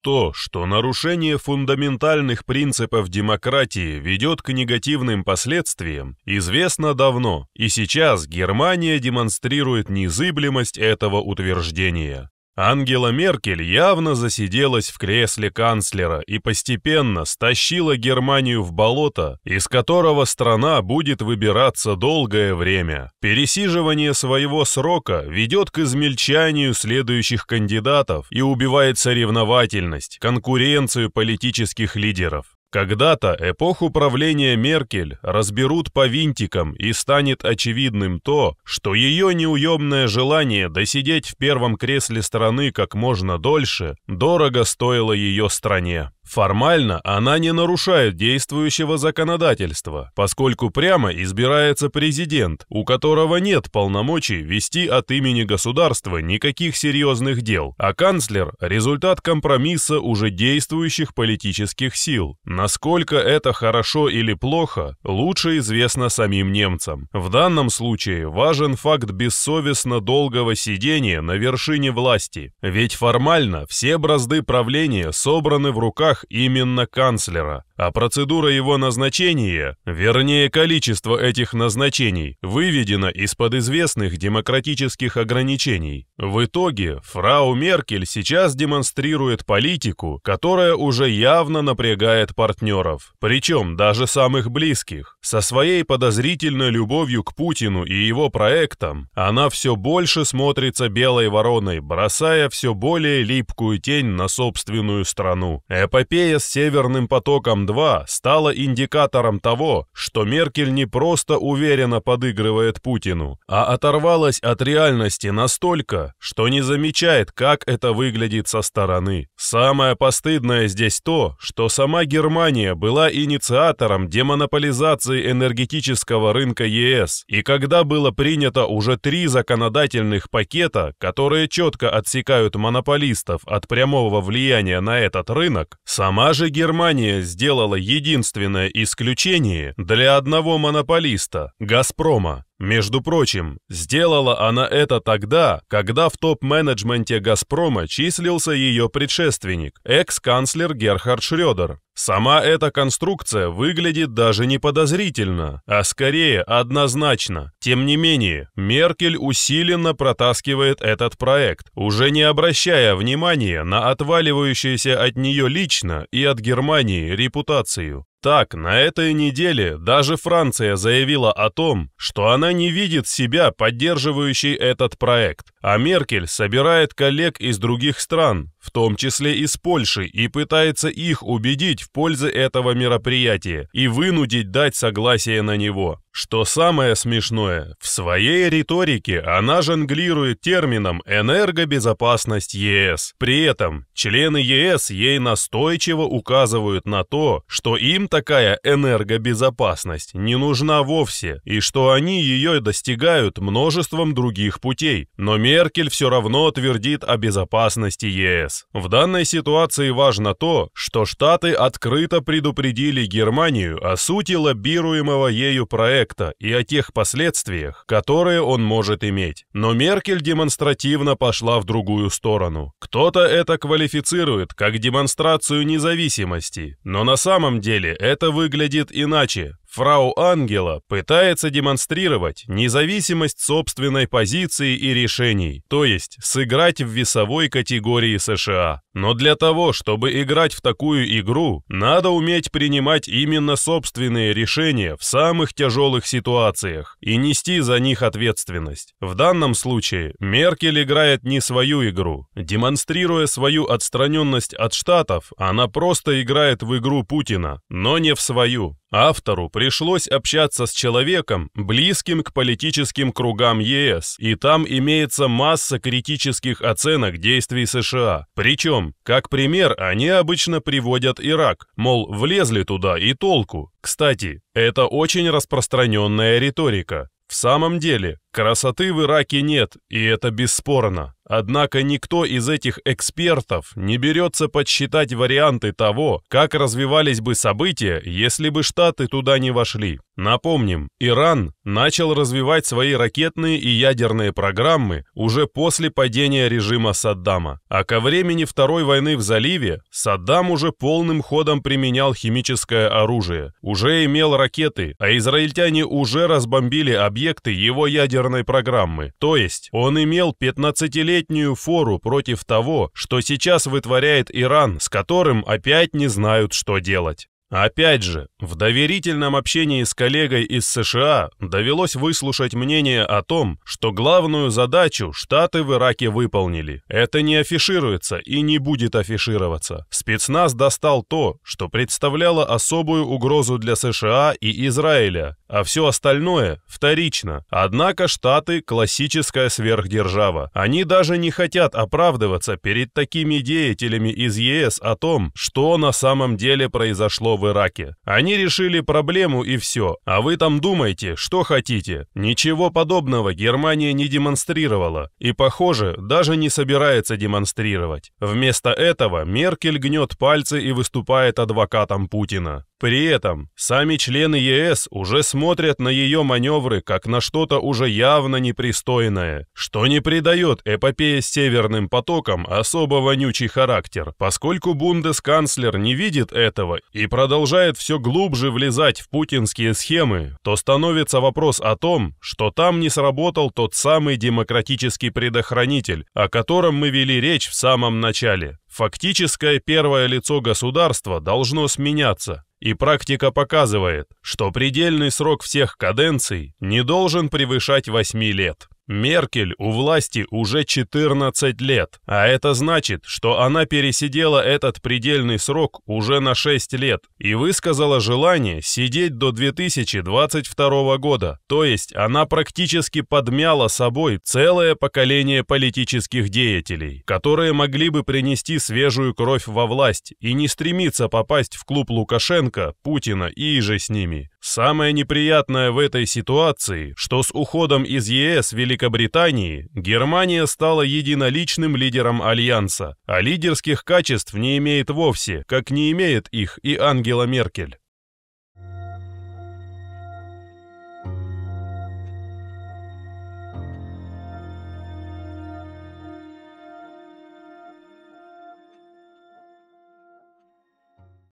то, что нарушение фундаментальных принципов демократии ведет к негативным последствиям, известно давно, и сейчас Германия демонстрирует незыблемость этого утверждения. Ангела Меркель явно засиделась в кресле канцлера и постепенно стащила Германию в болото, из которого страна будет выбираться долгое время. Пересиживание своего срока ведет к измельчанию следующих кандидатов и убивает соревновательность, конкуренцию политических лидеров. Когда-то эпоху правления Меркель разберут по винтикам и станет очевидным то, что ее неуемное желание досидеть в первом кресле страны как можно дольше дорого стоило ее стране. Формально она не нарушает действующего законодательства, поскольку прямо избирается президент, у которого нет полномочий вести от имени государства никаких серьезных дел, а канцлер – результат компромисса уже действующих политических сил. Насколько это хорошо или плохо, лучше известно самим немцам. В данном случае важен факт бессовестно долгого сидения на вершине власти, ведь формально все бразды правления собраны в руках глазах именно канцлера, а процедура его назначения, вернее количество этих назначений, выведена из-под известных демократических ограничений. В итоге фрау Меркель сейчас демонстрирует политику, которая уже явно напрягает партнеров, причем даже самых близких. Со своей подозрительной любовью к Путину и его проектам она все больше смотрится белой вороной, бросая все более липкую тень на собственную страну. Эпопея Эпопея с «Северным потоком-2» стала индикатором того, что Меркель не просто уверенно подыгрывает Путину, а оторвалась от реальности настолько, что не замечает, как это выглядит со стороны. Самое постыдное здесь то, что сама Германия была инициатором демонополизации энергетического рынка ЕС, и когда было принято уже три законодательных пакета, которые четко отсекают монополистов от прямого влияния на этот рынок, Сама же Германия сделала единственное исключение для одного монополиста – «Газпрома», между прочим, сделала она это тогда, когда в топ-менеджменте «Газпрома» числился ее предшественник, экс-канцлер Герхард Шрёдер. Сама эта конструкция выглядит даже не подозрительно, а скорее однозначно. Тем не менее, Меркель усиленно протаскивает этот проект, уже не обращая внимания на отваливающуюся от нее лично и от Германии репутацию. Так, на этой неделе даже Франция заявила о том, что она не видит себя поддерживающей этот проект, а Меркель собирает коллег из других стран, в том числе из Польши, и пытается их убедить в пользу этого мероприятия и вынудить дать согласие на него. Что самое смешное, в своей риторике она жонглирует термином «энергобезопасность ЕС». При этом члены ЕС ей настойчиво указывают на то, что им такая энергобезопасность не нужна вовсе, и что они ее достигают множеством других путей. Но Меркель все равно твердит о безопасности ЕС. В данной ситуации важно то, что Штаты открыто предупредили Германию о сути лоббируемого ею проекта, проекта и о тех последствиях, которые он может иметь. Но Меркель демонстративно пошла в другую сторону. Кто-то это квалифицирует как демонстрацию независимости, но на самом деле это выглядит иначе. Фрау Ангела пытается демонстрировать независимость собственной позиции и решений, то есть сыграть в весовой категории США. Но для того, чтобы играть в такую игру, надо уметь принимать именно собственные решения в самых тяжелых ситуациях и нести за них ответственность. В данном случае Меркель играет не свою игру. Демонстрируя свою отстраненность от Штатов, она просто играет в игру Путина, но не в свою. Автору пришлось общаться с человеком, близким к политическим кругам ЕС, и там имеется масса критических оценок действий США. Причем, как пример, они обычно приводят Ирак, мол, влезли туда и толку. Кстати, это очень распространенная риторика. В самом деле, красоты в Ираке нет, и это бесспорно. Однако никто из этих экспертов не берется подсчитать варианты того, как развивались бы события, если бы Штаты туда не вошли. Напомним, Иран начал развивать свои ракетные и ядерные программы уже после падения режима Саддама. А ко времени Второй войны в заливе Саддам уже полным ходом применял химическое оружие, уже имел ракеты, а израильтяне уже разбомбили объекты его ядерной программы. То есть он имел 15-летний столетнюю фору против того, что сейчас вытворяет Иран, с которым опять не знают, что делать. Опять же, в доверительном общении с коллегой из США довелось выслушать мнение о том, что главную задачу Штаты в Ираке выполнили. Это не афишируется и не будет афишироваться. Спецназ достал то, что представляло особую угрозу для США и Израиля, а все остальное вторично. Однако Штаты – классическая сверхдержава. Они даже не хотят оправдываться перед такими деятелями из ЕС о том, что на самом деле произошло в Ираке. Они решили проблему и все, а вы там думаете, что хотите. Ничего подобного Германия не демонстрировала и, похоже, даже не собирается демонстрировать. Вместо этого Меркель гнет пальцы и выступает адвокатом Путина. При этом сами члены ЕС уже смотрят на ее маневры как на что-то уже явно непристойное, что не придает эпопее северным потокам особо вонючий характер, поскольку бундесканцлер не видит этого и продолжает все глубже влезать в путинские схемы, то становится вопрос о том, что там не сработал тот самый демократический предохранитель, о котором мы вели речь в самом начале. Фактическое первое лицо государства должно сменяться, и практика показывает, что предельный срок всех каденций не должен превышать 8 лет. Меркель у власти уже 14 лет, а это значит, что она пересидела этот предельный срок уже на 6 лет и высказала желание сидеть до 2022 года, то есть она практически подмяла собой целое поколение политических деятелей, которые могли бы принести свежую кровь во власть и не стремиться попасть в клуб Лукашенко, Путина и же с ними. Самое неприятное в этой ситуации, что с уходом из ЕС Великобритании Германия стала единоличным лидером Альянса, а лидерских качеств не имеет вовсе, как не имеет их и Ангела Меркель.